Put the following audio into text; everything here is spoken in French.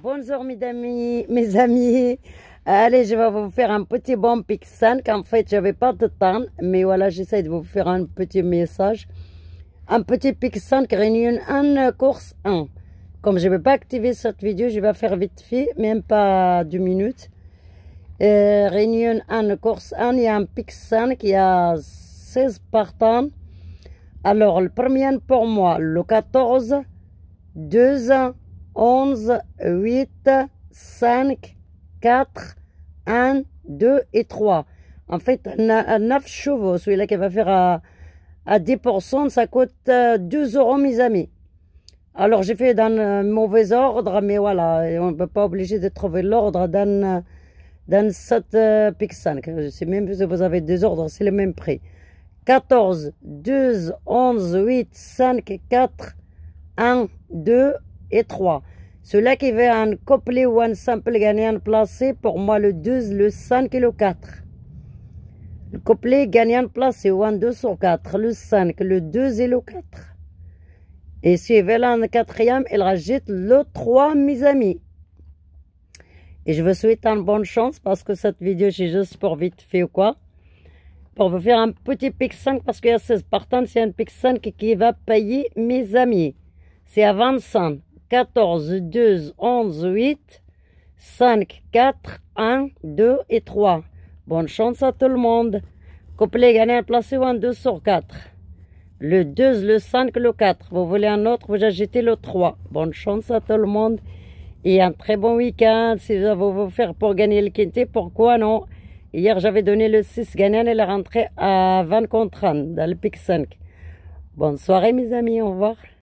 Bonjour mes amis, mes amis. Allez, je vais vous faire un petit bon pixel en fait, j'avais pas de temps, mais voilà, j'essaie de vous faire un petit message. Un petit pixel réunion 1 course 1. Comme je ne vais pas activer cette vidéo, je vais faire vite fait, même pas 2 minutes. Euh, réunion 1 course 1, il y a un pixel qui a 16 partants. Alors, le premier pour moi, le 14, 2 ans. 11, 8, 5, 4, 1, 2 et 3. En fait, 9 chevaux, celui-là qui va faire à, 10%, ça coûte 2 euh, euros, mes amis. Alors, j'ai fait dans mauvais ordre, mais voilà, on ne peut pas obligé de trouver l'ordre dans, cette euh, PIC 5. C'est même si vous avez des ordres, c'est le même prix. 14, 12, 11, 8, 5, 4, 1, 2 et 3 celui qui veut un couplet ou un simple gagnant placé, pour moi le 2, le 5 et le 4. Le couplet gagnant placé ou un 2 sur 4, le 5, le 2 et le 4. Et si veut un quatrième, il rajoute le 3, mes amis. Et je vous souhaite une bonne chance parce que cette vidéo, c'est juste pour vite fait ou quoi. Pour vous faire un petit pic 5 parce qu'il y a 16 partants, c'est un pic 5 qui va payer mes amis. C'est à 25. 14, 2, 11, 8, 5, 4, 1, 2 et 3. Bonne chance à tout le monde. Couplet gagnant placé 1, 2 sur 4. Le 2, le 5, le 4. Vous voulez un autre, vous ajoutez le 3. Bonne chance à tout le monde. Et un très bon week-end. Si vous voulez vous faire pour gagner le quintet, pourquoi non Hier, j'avais donné le 6 gagnant et la rentrée à 20 contre 1 dans le pic 5. Bonne soirée, mes amis. Au revoir.